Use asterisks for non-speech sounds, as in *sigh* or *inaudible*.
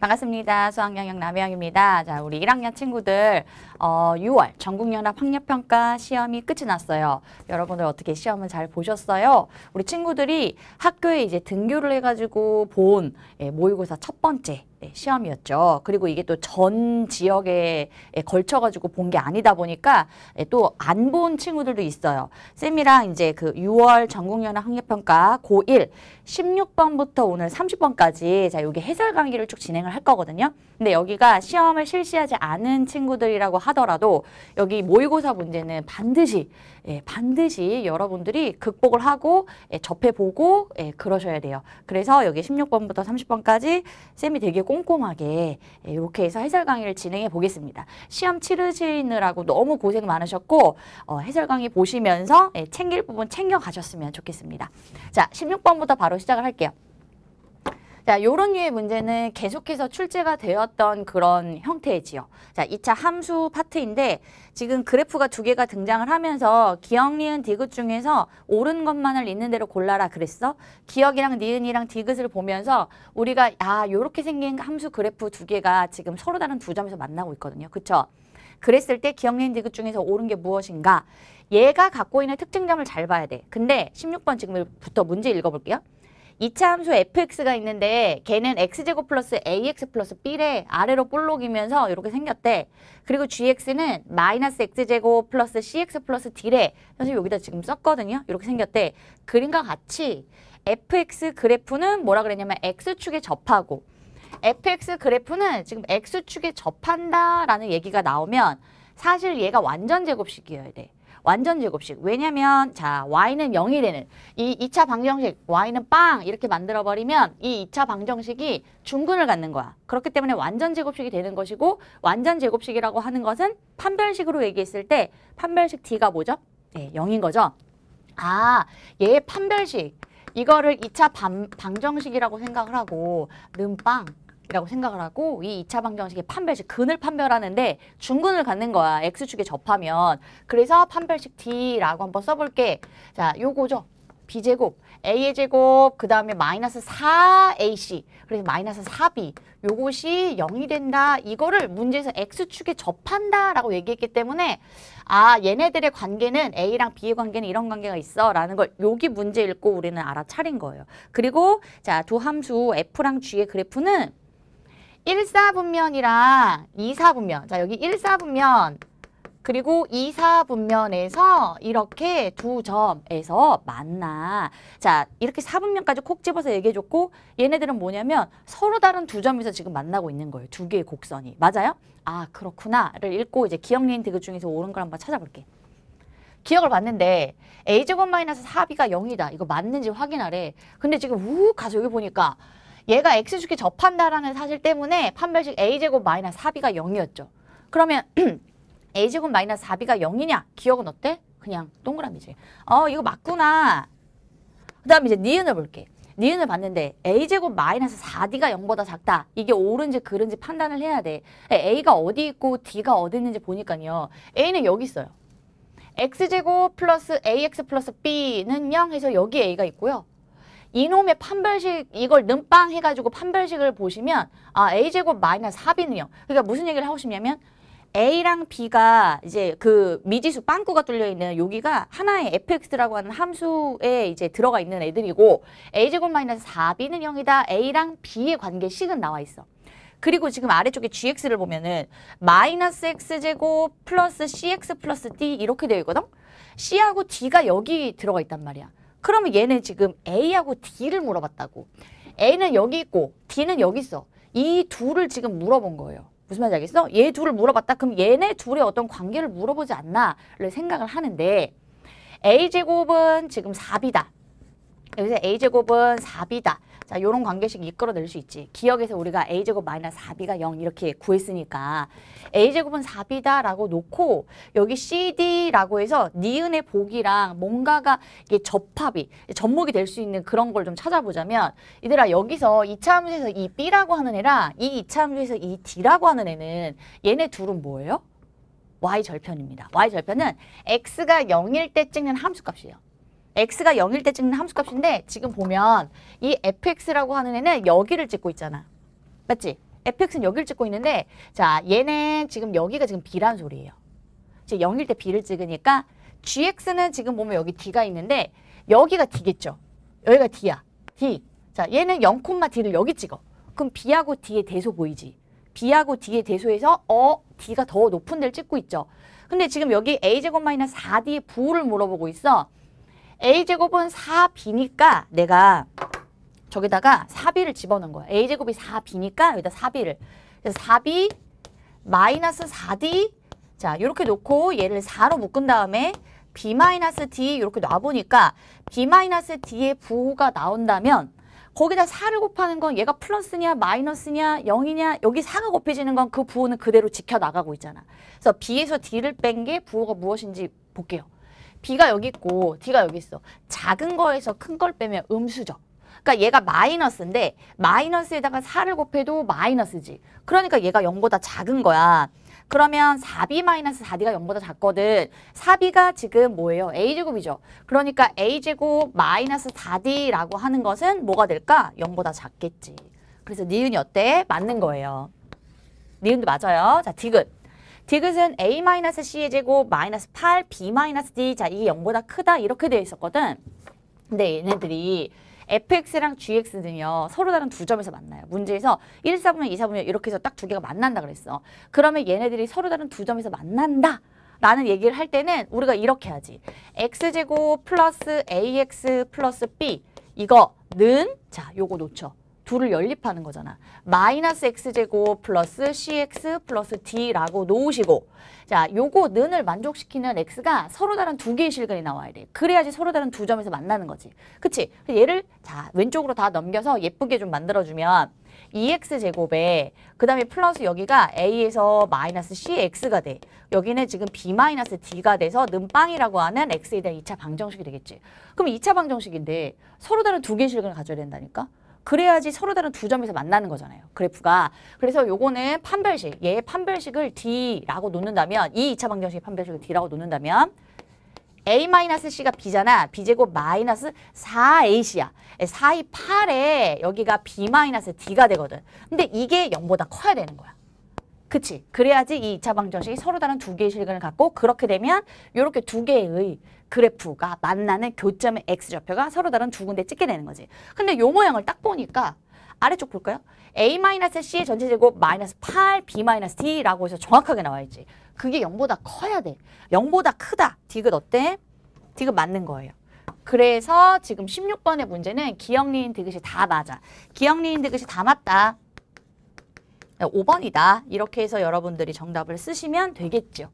반갑습니다. 수학영역 남혜영입니다. 자, 우리 1학년 친구들 어, 6월 전국연합 학력평가 시험이 끝이 났어요. 여러분들 어떻게 시험을 잘 보셨어요? 우리 친구들이 학교에 이제 등교를 해가지고 본 예, 모의고사 첫 번째 네, 시험이었죠. 그리고 이게 또 전 지역에 걸쳐가지고 본 게 아니다 보니까 또 안 본 친구들도 있어요. 쌤이랑 이제 그 6월 전국연합 학력평가 고1 16번부터 오늘 30번까지 자 여기 해설 강의를 쭉 진행을 할 거거든요. 근데 여기가 시험을 실시하지 않은 친구들이라고 하더라도 여기 모의고사 문제는 반드시 예, 반드시 여러분들이 극복을 하고 예, 접해보고 예, 그러셔야 돼요. 그래서 여기 16번부터 30번까지 쌤이 되게 꼼꼼하게 예, 이렇게 해서 해설 강의를 진행해 보겠습니다. 시험 치르시느라고 너무 고생 많으셨고 어, 해설 강의 보시면서 예, 챙길 부분 챙겨 가셨으면 좋겠습니다. 자, 16번부터 바로 시작을 할게요. 자, 요런 류의 문제는 계속해서 출제가 되었던 그런 형태지요. 자, 2차 함수 파트인데 지금 그래프가 두 개가 등장을 하면서 기억, 니은, 디귿 중에서 옳은 것만을 있는 대로 골라라 그랬어. 기억이랑 니은이랑 디귿을 보면서 우리가 아, 요렇게 생긴 함수 그래프 두 개가 지금 서로 다른 두 점에서 만나고 있거든요. 그쵸? 그랬을 때 기억, 니은, 디귿 중에서 옳은 게 무엇인가? 얘가 갖고 있는 특징점을 잘 봐야 돼. 근데 16번 지금부터 문제 읽어볼게요. 이차 함수 fx가 있는데 걔는 x제곱 플러스 ax 플러스 b래 아래로 볼록이면서 이렇게 생겼대. 그리고 gx는 마이너스 x제곱 플러스 cx 플러스 d래. 선생 여기다 지금 썼거든요. 이렇게 생겼대. 그림과 같이 fx 그래프는 뭐라 그랬냐면 x축에 접하고 fx 그래프는 지금 x축에 접한다라는 얘기가 나오면 사실 얘가 완전 제곱식이어야 돼. 완전 제곱식. 왜냐면 자 y는 0이 되는 이 2차 방정식 y는 빵 이렇게 만들어버리면 이 2차 방정식이 중근을 갖는 거야. 그렇기 때문에 완전 제곱식이 되는 것이고 완전 제곱식이라고 하는 것은 판별식으로 얘기했을 때 판별식 d가 뭐죠? 네, 예, 0인 거죠. 아, 얘 판별식 이거를 2차 방, 방정식이라고 생각을 하고 는빵 이라고 생각을 하고 이 2차 방정식의 판별식 근을 판별하는데 중근을 갖는 거야. X축에 접하면. 그래서 판별식 D라고 한번 써볼게. 자, 요거죠. B제곱, A의 제곱, 그 다음에 마이너스 4AC, 그래서 마이너스 4B 요것이 0이 된다. 이거를 문제에서 X축에 접한다라고 얘기했기 때문에 아 얘네들의 관계는 A랑 B의 관계는 이런 관계가 있어 라는 걸 여기 문제 읽고 우리는 알아차린 거예요. 그리고 자두 함수 F랑 G의 그래프는 1사분면이랑 2사분면 자 여기 1사분면 그리고 2사분면에서 이렇게 두 점에서 만나 자 이렇게 4분면까지 콕 집어서 얘기해줬고 얘네들은 뭐냐면 서로 다른 두 점에서 지금 만나고 있는 거예요 두 개의 곡선이 맞아요? 아 그렇구나를 읽고 이제 기억 리인 디귿 중에서 옳은 걸 한번 찾아볼게 기억을 봤는데 a제곱 마이너스 4b가 0이다. 이거 맞는지 확인하래. 근데 지금 우 가서 여기 보니까 얘가 X축에 접한다라는 사실 때문에 판별식 A제곱 마이너스 4B가 0이었죠. 그러면 A제곱 *clears throat* 마이너스 4B가 0이냐? 기억은 어때? 그냥 동그라미지. 어 이거 맞구나. 그 다음 이제 니은을 볼게. 니은을 봤는데 a제곱 마이너스 4d가 0보다 작다. 이게 옳은지 그른지 판단을 해야 돼. a가 어디 있고 d가 어디 있는지 보니까요. a는 여기 있어요. x제곱 플러스 ax 플러스 b는 0 해서 여기 a가 있고요. 이놈의 판별식 이걸 는빵 해가지고 판별식을 보시면 아 a제곱 마이너스 4b는요. 그러니까 무슨 얘기를 하고 싶냐면 A랑 B가 이제 그 미지수 빵꾸가 뚫려 있는 여기가 하나의 fx라고 하는 함수에 이제 들어가 있는 애들이고 a제곱 마이너스 4b는 0이다. A랑 B의 관계식은 나와 있어. 그리고 지금 아래쪽에 gx를 보면은 마이너스 x제곱 플러스 cx 플러스 d 이렇게 되어 있거든. c하고 d가 여기 들어가 있단 말이야. 그러면 얘는 지금 A하고 D를 물어봤다고. A는 여기 있고 D는 여기 있어. 이 둘을 지금 물어본 거예요. 무슨 말인지 알겠어? 얘 둘을 물어봤다. 그럼 얘네 둘의 어떤 관계를 물어보지 않나를 생각을 하는데 A제곱은 지금 4B다. 여기서 A제곱은 4B다. 자, 요런 관계식 이끌어낼 수 있지. 기억에서 우리가 A제곱 마이너스 4B가 0 이렇게 구했으니까 A제곱은 4B다라고 놓고 여기 CD라고 해서 니은의 보기랑 뭔가가 이게 접합이, 접목이 될 수 있는 그런 걸 좀 찾아보자면 이들아 여기서 2차 함수에서 이 B라고 하는 애랑 이 2차 함수에서 이 D라고 하는 애는 얘네 둘은 뭐예요? y 절편입니다. y 절편은 x가 0일 때 찍는 함수값이에요. x가 0일 때 찍는 함수값인데 지금 보면 이 fx라고 하는 애는 여기를 찍고 있잖아. 맞지? fx는 여기를 찍고 있는데 자 얘는 지금 여기가 지금 b란 소리예요. 이제 0일 때 b를 찍으니까 gx는 지금 보면 여기 d가 있는데 여기가 d겠죠. 여기가 d야. d. 자 얘는 0,d를 여기 찍어. 그럼 b하고 d의 대소 보이지? b하고 d의 대소에서 어 d가 더 높은 데를 찍고 있죠. 근데 지금 여기 a제곱 마이너스 4d의 부호를 물어보고 있어. a제곱은 4b니까 내가 저기다가 4b를 집어넣은 거야. a제곱이 4b니까 여기다 4b를. 그래서 4b 마이너스 4d 자 이렇게 놓고 얘를 4로 묶은 다음에 b 마이너스 d 이렇게 놔보니까 b 마이너스 d의 부호가 나온다면 거기다 4를 곱하는 건 얘가 플러스냐 마이너스냐 0이냐 여기 4가 곱해지는 건 그 부호는 그대로 지켜나가고 있잖아. 그래서 b에서 d를 뺀 게 부호가 무엇인지 볼게요. B가 여기 있고 D가 여기 있어. 작은 거에서 큰 걸 빼면 음수죠. 그러니까 얘가 마이너스인데 마이너스에다가 4를 곱해도 마이너스지. 그러니까 얘가 0보다 작은 거야. 그러면 4b 마이너스 4d가 0보다 작거든. 4b가 지금 뭐예요? a제곱이죠. 그러니까 a제곱 마이너스 4d라고 하는 것은 뭐가 될까? 0보다 작겠지. 그래서 니은이 어때? 맞는 거예요. 니은도 맞아요. 자, 디귿. 디귿은 a-c의 제곱 마이너스 8 b-d 자 이게 0보다 크다 이렇게 되어 있었거든. 근데 얘네들이 fx랑 gx는요 서로 다른 두 점에서 만나요 문제에서 1, 4분의 2, 4분면 이렇게 해서 딱 두 개가 만난다 그랬어 그러면 얘네들이 서로 다른 두 점에서 만난다 라는 얘기를 할 때는 우리가 이렇게 하지 x제곱 플러스 ax 플러스 b 이거는 자 요거 놓쳐 둘을 연립하는 거잖아. 마이너스 x제곱 플러스 cx 플러스 d라고 놓으시고 자, 요거 는을 만족시키는 x가 서로 다른 두 개의 실근이 나와야 돼. 그래야지 서로 다른 두 점에서 만나는 거지. 그치? 얘를 자 왼쪽으로 다 넘겨서 예쁘게 좀 만들어주면 e x 제곱에 그 다음에 플러스 여기가 a에서 마이너스 cx가 돼. 여기는 지금 b 마이너스 d가 돼서 는빵이라고 하는 x에 대한 이차 방정식이 되겠지. 그럼 이차 방정식인데 서로 다른 두 개의 실근을 가져야 된다니까? 그래야지 서로 다른 두 점에서 만나는 거잖아요. 그래프가. 그래서 요거는 판별식, 얘의 판별식을 D라고 놓는다면 이 2차 방정식의 판별식을 D라고 놓는다면 A-C가 B잖아. B제곱 마이너스 4AC야. 4이 8에 여기가 B-D가 되거든. 근데 이게 0보다 커야 되는 거야. 그치. 그래야지 이 2차 방정식이 서로 다른 두 개의 실근을 갖고 그렇게 되면 이렇게 두 개의 그래프가 만나는 교점의 x좌표가 서로 다른 두 군데 찍게 되는 거지. 근데 요 모양을 딱 보니까 아래쪽 볼까요? a-c의 전체 제곱 마이너스 8, b-t라고 해서 정확하게 나와 야지 그게 0보다 커야 돼. 0보다 크다. 디귿 어때? 디귿 맞는 거예요. 그래서 지금 16번의 문제는 기역, 니은, 디귿이 다 맞아. 기역, 니은, 디귿이 다 맞다. 5번이다. 이렇게 해서 여러분들이 정답을 쓰시면 되겠죠.